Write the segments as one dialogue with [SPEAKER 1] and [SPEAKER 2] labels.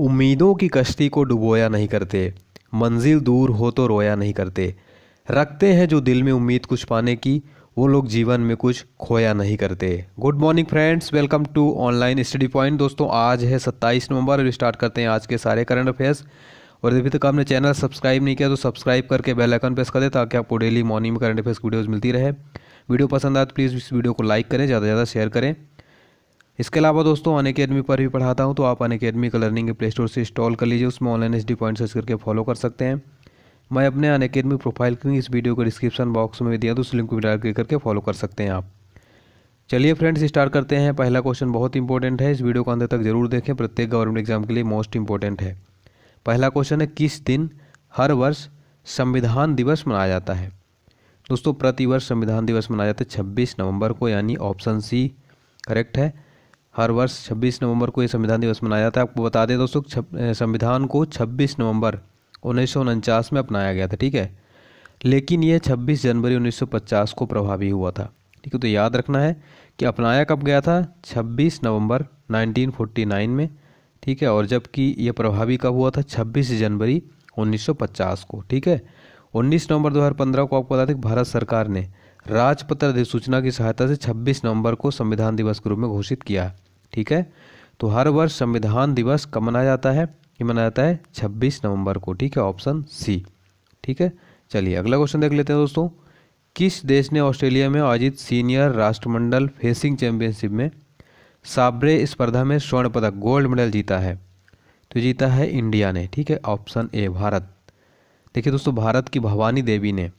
[SPEAKER 1] उम्मीदों की कश्ती को डुबोया नहीं करते मंजिल दूर हो तो रोया नहीं करते रखते हैं जो दिल में उम्मीद कुछ पाने की वो लोग जीवन में कुछ खोया नहीं करते good morning friends welcome to online study point दोस्तों आज है सत्ताईस नवंबर और स्टार्ट करते हैं आज के सारे करंट अफेयर्स और अभी तक आपने चैनल सब्सक्राइब नहीं किया तो सब्सक्राइब करके बेल आइकन प्रेस कर दे ताकि आपको डेली मॉर्निंग में करंट अफेयर्स की वीडियोज़ मिलती रहे वीडियो पसंद आए तो प्लीज़ इस वीडियो को लाइक करें ज़्यादा से ज़्यादा शेयर करें इसके अलावा दोस्तों अन अकेडमी पर भी पढ़ाता हूँ तो आप अन अकेडमी का लर्निंग प्ले स्टोर से इंस्टॉल कर लीजिए उसमें online S D point search करके फॉलो कर सकते हैं मैं अपने अन अकेडमी प्रोफाइल की इस वीडियो को डिस्क्रिप्शन बॉक्स में दिया तो उस लिंक को डाल करके फॉलो कर सकते हैं आप चलिए फ्रेंड्स स्टार्ट करते हैं पहला क्वेश्चन बहुत इंपॉर्टेंट है इस वीडियो को अंदर तक जरूर देखें प्रत्येक गवर्नमेंट एग्जाम के लिए मोस्ट इंपॉर्टेंट है पहला क्वेश्चन है किस दिन हर वर्ष संविधान दिवस मनाया जाता है दोस्तों प्रतिवर्ष संविधान दिवस मनाया जाता है 26 नवंबर को यानी ऑप्शन सी करेक्ट है हर वर्ष 26 नवंबर को ये संविधान दिवस मनाया जाता है आपको बता दें दोस्तों संविधान को 26 नवंबर उन्नीस में अपनाया गया था ठीक है लेकिन ये 26 जनवरी 1950 को प्रभावी हुआ था ठीक है तो याद रखना है कि अपनाया कब गया था 26 नवंबर 1949 में ठीक है और जबकि यह प्रभावी कब हुआ था 26 जनवरी 1950 को ठीक है 19 नवंबर 2015 को आपको बता दें कि भारत सरकार ने राजपत्र अधिसूचना की सहायता से 26 नवंबर को संविधान दिवस के रूप में घोषित किया है ठीक है तो हर वर्ष संविधान दिवस कब मनाया जाता है ये मनाया जाता है 26 नवंबर को ठीक है ऑप्शन सी ठीक है चलिए अगला क्वेश्चन देख लेते हैं दोस्तों किस देश ने ऑस्ट्रेलिया में आयोजित सीनियर राष्ट्रमंडल फेसिंग चैंपियनशिप में साबरे स्पर्धा में स्वर्ण पदक गोल्ड मेडल जीता है तो जीता है इंडिया ने ठीक है ऑप्शन ए भारत देखिए दोस्तों भारत की भवानी देवी ने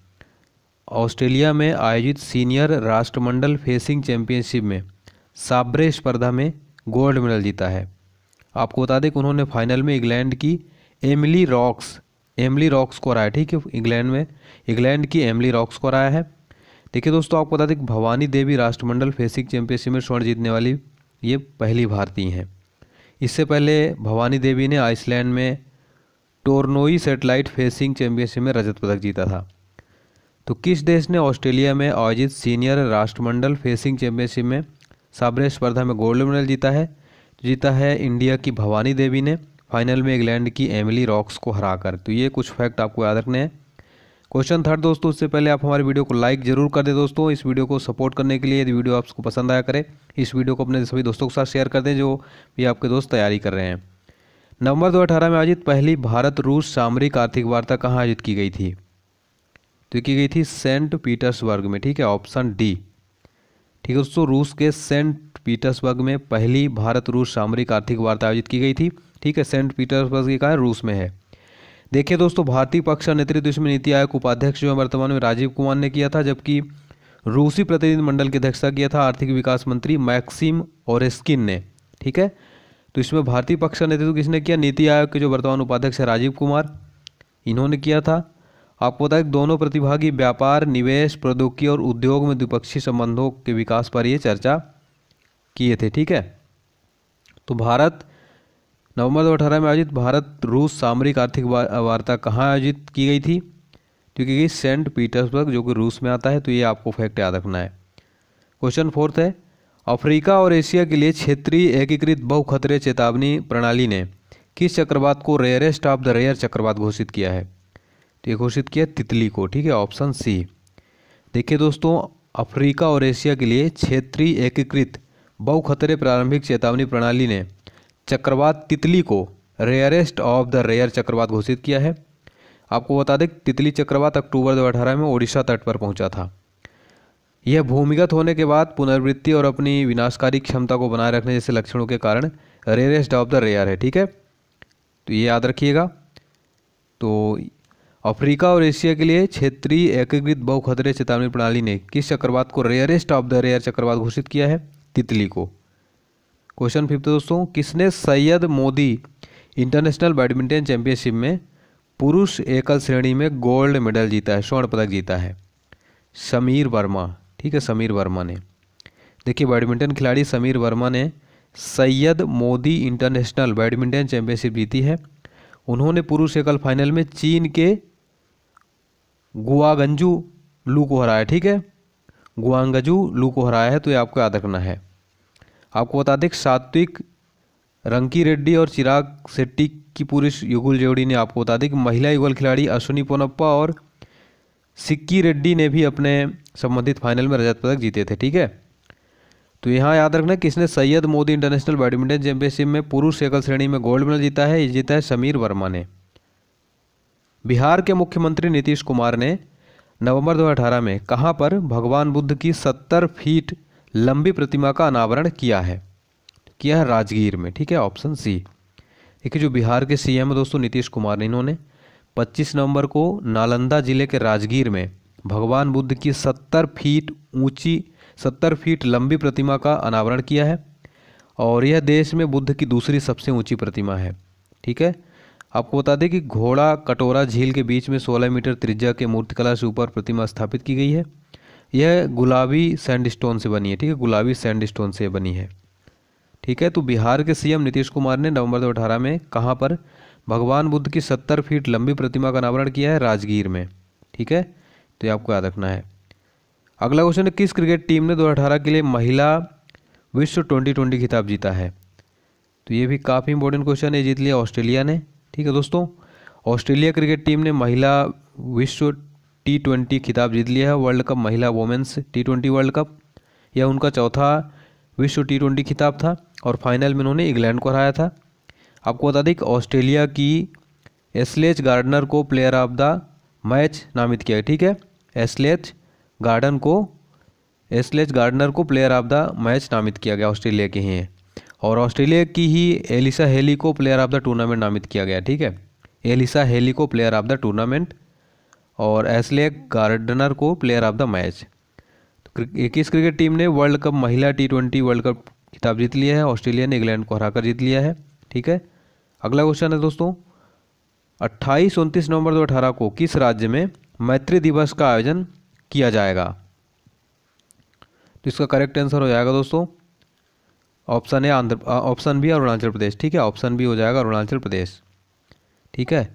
[SPEAKER 1] ऑस्ट्रेलिया में आयोजित सीनियर राष्ट्रमंडल फेसिंग चैंपियनशिप में साब्रे स्पर्धा में गोल्ड मेडल जीता है आपको बता दें कि उन्होंने फाइनल में इंग्लैंड की एमली रॉक्स एमली रॉक्स को हराया ठीक है इंग्लैंड में इंग्लैंड की एमली रॉक्स को हराया है देखिए दोस्तों आपको बता दें कि भवानी देवी राष्ट्रमंडल फेसिंग चैंपियनशिप में स्वर्ण जीतने वाली ये पहली भारतीय हैं इससे पहले भवानी देवी ने आइसलैंड में टोर्नोई सेटेलाइट फेसिंग चैंपियनशिप में रजत पदक जीता था तो किस देश ने ऑस्ट्रेलिया में आयोजित सीनियर राष्ट्रमंडल फेसिंग चैंपियनशिप में साबरे स्पर्धा में गोल्ड मेडल जीता है तो जीता है इंडिया की भवानी देवी ने फाइनल में इंग्लैंड की एमिली रॉक्स को हराकर तो ये कुछ फैक्ट आपको याद रखने हैं क्वेश्चन थर्ड दोस्तों उससे पहले आप हमारे वीडियो को लाइक जरूर कर दें दोस्तों इस वीडियो को सपोर्ट करने के लिए यदि वीडियो आपको पसंद आया करें इस वीडियो को अपने सभी दोस्तों के साथ शेयर कर दें जो भी आपके दोस्त तैयारी कर रहे हैं नवंबर दो में आयोजित पहली भारत रूस सामरिक आर्थिक वार्ता कहाँ आयोजित की गई थी तो की गई थी सेंट पीटर्सबर्ग में ठीक है ऑप्शन डी ठीक है दोस्तों रूस के सेंट पीटर्सबर्ग में पहली भारत रूस सामरिक आर्थिक वार्ता आयोजित की गई थी ठीक है सेंट पीटर्सबर्ग के कारण रूस में है देखिए दोस्तों भारतीय पक्ष का नेतृत्व इसमें नीति आयोग उपाध्यक्ष जो है वर्तमान में राजीव कुमार ने किया था जबकि रूसी प्रतिनिधिमंडल की अध्यक्षता किया था आर्थिक विकास मंत्री मैक्सिम और ने ठीक है तो इसमें भारतीय पक्ष का नेतृत्व किसने किया नीति आयोग के जो वर्तमान उपाध्यक्ष है राजीव कुमार इन्होंने किया था आपको बताया दोनों प्रतिभागी व्यापार निवेश प्रौद्योगिकी और उद्योग में द्विपक्षीय संबंधों के विकास पर ये चर्चा किए थे ठीक है तो भारत नवंबर दो अठारह में आयोजित भारत रूस सामरिक आर्थिक वार्ता कहाँ आयोजित की गई थी क्योंकि तो ये सेंट पीटर्सबर्ग जो कि रूस में आता है तो ये आपको फैक्ट याद रखना है क्वेश्चन फोर्थ है अफ्रीका और एशिया के लिए क्षेत्रीय एकीकृत बहु खतरे चेतावनी प्रणाली ने किस चक्रवात को रेयरेस्ट ऑफ द रेयर चक्रवात घोषित किया है तो ये घोषित किया तितली को ठीक है ऑप्शन सी देखिए दोस्तों अफ्रीका और एशिया के लिए क्षेत्रीय एकीकृत बहु खतरे प्रारंभिक चेतावनी प्रणाली ने चक्रवात तितली को रेयरेस्ट ऑफ द रेयर चक्रवात घोषित किया है आपको बता दें तितली चक्रवात अक्टूबर दो में ओडिशा तट पर पहुंचा था यह भूमिगत होने के बाद पुनर्वृत्ति और अपनी विनाशकारी क्षमता को बनाए रखने जैसे लक्षणों के कारण रेयरेस्ट ऑफ द रेयर है ठीक है तो ये याद रखिएगा तो अफ्रीका और एशिया के लिए क्षेत्रीय एकीकृत बहु खतरे चेतावनी प्रणाली ने किस चक्रवात को रेयरेस्ट ऑफ द रेयर चक्रवात घोषित किया है तितली को क्वेश्चन फिफ्थ दोस्तों किसने Syed Modi international badminton championship में पुरुष एकल श्रेणी में गोल्ड मेडल जीता है स्वर्ण पदक जीता है समीर वर्मा ठीक है समीर वर्मा ने देखिए बैडमिंटन खिलाड़ी समीर वर्मा ने Syed Modi international badminton championship जीती है उन्होंने पुरुष एकल फाइनल में चीन के गुआगंजू लू को हराया ठीक है गुआंगजू लू को हराया है तो ये आपको याद रखना है आपको बता दें सात्विक रंकी रेड्डी और चिराग शेट्टी की पुरुष युगुल जोड़ी ने आपको बता दें कि महिला युगल खिलाड़ी अश्विनी पोनप्पा और सिक्की रेड्डी ने भी अपने संबंधित फाइनल में रजत पदक जीते थे ठीक है तो यहाँ याद रखना किसने Syed Modi international badminton championship में पुरुष एकल श्रेणी में गोल्ड मेडल जीता है ये जीता है समीर वर्मा ने बिहार के मुख्यमंत्री नीतीश कुमार ने नवंबर 2018 में कहाँ पर भगवान बुद्ध की 70 फीट लंबी प्रतिमा का अनावरण किया है किया है राजगीर में ठीक है ऑप्शन सी देखिए जो बिहार के सीएम है दोस्तों नीतीश कुमार ने इन्होंने 25 नवंबर को नालंदा जिले के राजगीर में भगवान बुद्ध की 70 फीट ऊंची 70 फीट लंबी प्रतिमा का अनावरण किया है और यह देश में बुद्ध की दूसरी सबसे ऊंची प्रतिमा है ठीक है आपको बता दें कि घोड़ा कटोरा झील के बीच में 16 मीटर त्रिज्या के मूर्तिकला से ऊपर प्रतिमा स्थापित की गई है यह गुलाबी सैंडस्टोन से बनी है ठीक है गुलाबी सैंडस्टोन से बनी है ठीक है तो बिहार के सीएम नीतीश कुमार ने नवंबर दो अठारह में कहाँ पर भगवान बुद्ध की सत्तर फीट लंबी प्रतिमा का अनावरण किया है राजगीर में ठीक है तो ये आपको याद रखना है अगला क्वेश्चन है किस क्रिकेट टीम ने दो के लिए महिला विश्व ट्वेंटी ट्वेंटी खिताब जीता है तो ये भी काफ़ी इंपॉर्टेंट क्वेश्चन है जीत लिया ऑस्ट्रेलिया ने ठीक है दोस्तों ऑस्ट्रेलिया क्रिकेट टीम ने महिला विश्व टी ट्वेंटी खिताब जीत लिया है वर्ल्ड कप महिला women's T twenty world cup यह उनका चौथा विश्व टी ट्वेंटी खिताब था और फाइनल में उन्होंने इंग्लैंड को हराया था आपको बता दें कि ऑस्ट्रेलिया की एसलेच गार्डनर को प्लेयर ऑफ द मैच नामित किया ठीक है एसलेच गार्डन को एसलेच गार्डनर को प्लेयर ऑफ द मैच नामित किया गया ऑस्ट्रेलिया के ही और ऑस्ट्रेलिया की ही एलिसा हेली को प्लेयर ऑफ द टूर्नामेंट नामित किया गया ठीक है एलिसा हेली को प्लेयर ऑफ द टूर्नामेंट और एसले गार्डनर को प्लेयर ऑफ द मैच इक्कीस क्रिकेट टीम ने वर्ल्ड कप महिला टी ट्वेंटी वर्ल्ड कप खिताब जीत लिया है ऑस्ट्रेलिया ने इंग्लैंड को हराकर जीत लिया है ठीक है अगला क्वेश्चन है दोस्तों अट्ठाईस उनतीस नवंबर अठारह को किस राज्य में मैत्री दिवस का आयोजन किया जाएगा तो इसका करेक्ट आंसर हो जाएगा दोस्तों ऑप्शन है आंध्र ऑप्शन भी अरुणाचल प्रदेश ठीक है ऑप्शन बी हो जाएगा अरुणाचल प्रदेश ठीक है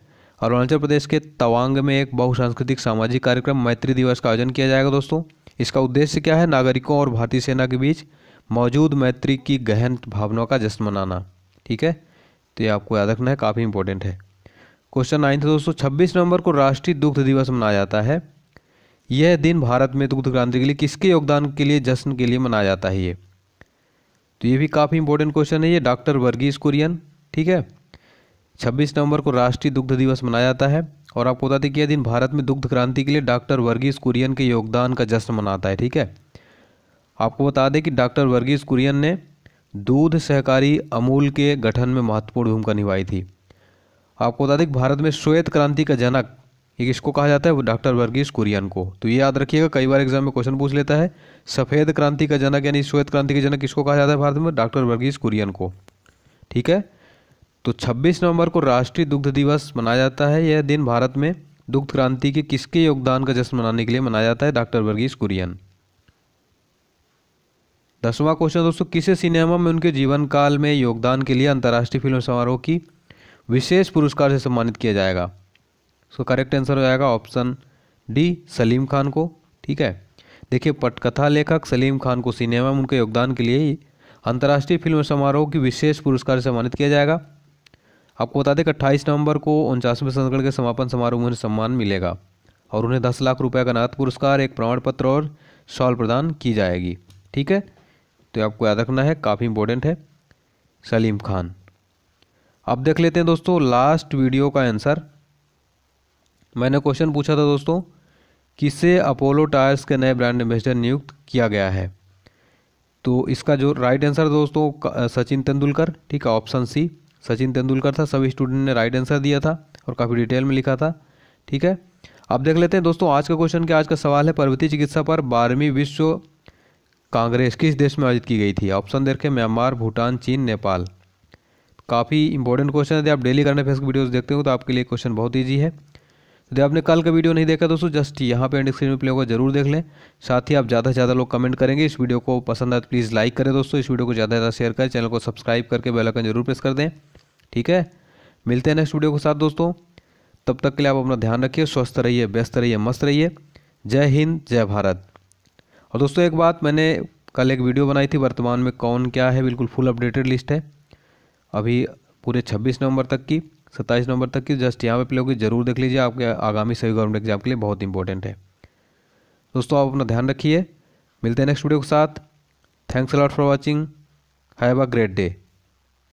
[SPEAKER 1] अरुणाचल प्रदेश के तवांग में एक बहुसांस्कृतिक सामाजिक कार्यक्रम मैत्री दिवस का आयोजन किया जाएगा दोस्तों इसका उद्देश्य क्या है नागरिकों और भारतीय सेना के बीच मौजूद मैत्री की गहन भावनाओं का जश्न मनाना ठीक है तो ये आपको याद रखना है काफ़ी इंपॉर्टेंट है क्वेश्चन नाइन्थ दोस्तों छब्बीस नवंबर को राष्ट्रीय दुग्ध दिवस मनाया जाता है यह दिन भारत में दुग्ध क्रांति के लिए किसके योगदान के लिए जश्न के लिए मनाया जाता है ये तो ये भी काफ़ी इंपॉर्टेंट क्वेश्चन है ये डॉक्टर वर्गीस कुरियन ठीक है 26 नवंबर को राष्ट्रीय दुग्ध दिवस मनाया जाता है और आपको बताते कि यह दिन भारत में दुग्ध क्रांति के लिए डॉक्टर वर्गीस कुरियन के योगदान का जश्न मनाता है ठीक है आपको बता दें कि डॉक्टर वर्गीस कुरियन ने दूध सहकारी अमूल के गठन में महत्वपूर्ण भूमिका निभाई थी आपको बता दें कि भारत में श्वेत क्रांति का जनक ये किसको कहा जाता है डॉक्टर वर्गीज कुरियन को तो ये याद रखिएगा कई बार एग्जाम में क्वेश्चन पूछ लेता है सफ़ेद क्रांति का जनक यानी श्वेत क्रांति का जनक किसको कहा जाता है भारत में डॉक्टर वर्गीज कुरियन को ठीक है तो 26 नवंबर को राष्ट्रीय दुग्ध दिवस मनाया जाता है यह दिन भारत में दुग्ध क्रांति के किसके योगदान का जश्न मनाने के लिए मनाया जाता है डॉक्टर वर्गीज कुरियन दसवां क्वेश्चन दोस्तों किसे सिनेमा में उनके जीवन काल में योगदान के लिए अंतर्राष्ट्रीय फिल्म समारोह की विशेष पुरस्कार से सम्मानित किया जाएगा सो करेक्ट आंसर हो जाएगा ऑप्शन डी सलीम खान को ठीक है देखिए पटकथा लेखक सलीम खान को सिनेमा में उनके योगदान के लिए ही अंतर्राष्ट्रीय फिल्म समारोह की विशेष पुरस्कार से सम्मानित किया जाएगा आपको बता दें कि अट्ठाईस नवंबर को उनचासवें संस्करण के समापन समारोह में उन्हें सम्मान मिलेगा और उन्हें दस लाख रुपये का नाथ पुरस्कार एक प्रमाण पत्र और शॉल प्रदान की जाएगी ठीक है तो आपको याद रखना है काफ़ी इंपॉर्टेंट है सलीम खान अब देख लेते हैं दोस्तों लास्ट वीडियो का आंसर मैंने क्वेश्चन पूछा था दोस्तों किसे अपोलो टायर्स के नए ब्रांड एम्बेसडर नियुक्त किया गया है तो इसका जो राइट आंसर दोस्तों सचिन तेंदुलकर ठीक है ऑप्शन सी सचिन तेंदुलकर था सभी स्टूडेंट ने राइट आंसर दिया था और काफ़ी डिटेल में लिखा था ठीक है अब देख लेते हैं दोस्तों आज का क्वेश्चन क्या आज का सवाल है पर्वतीय चिकित्सा पर बारहवीं विश्व कांग्रेस किस देश में आयोजित की गई थी ऑप्शन देखें म्यांमार भूटान चीन नेपाल काफ़ी इंपॉर्टेंट क्वेश्चन है यदि आप डेली करने फेसबुक वीडियोस देखते हो तो आपके लिए क्वेश्चन बहुत ईजी है यदि आपने कल का वीडियो नहीं देखा दोस्तों जस्ट यहाँ पे एंड स्क्रीन में प्ले होगा जरूर देख लें साथ ही आप ज़्यादा से ज़्यादा लोग कमेंट करेंगे इस वीडियो को पसंद आए तो प्लीज़ लाइक करें दोस्तों इस वीडियो को ज़्यादा से ज़्यादा शेयर करें चैनल को सब्सक्राइब करके बेलाइकन जरूर प्रेस कर दें ठीक है मिलते हैं नेक्स्ट वीडियो के साथ दोस्तों तब तक के लिए आप अपना ध्यान रखिए स्वस्थ रहिए व्यस्त रहिए मस्त रहिए जय हिंद जय भारत और दोस्तों एक बात मैंने कल एक वीडियो बनाई थी वर्तमान में कौन क्या है बिल्कुल फुल अपडेटेड लिस्ट है अभी पूरे 26 नवंबर तक की सत्ताईस नवंबर तक की जस्ट यहाँ पे प्ले होगी जरूर देख लीजिए आपके आगामी सभी गवर्नमेंट एग्जाम के लिए बहुत इंपॉर्टेंट है दोस्तों आप अपना ध्यान रखिए मिलते हैं नेक्स्ट वीडियो के साथ thanks a lot for watching have a great day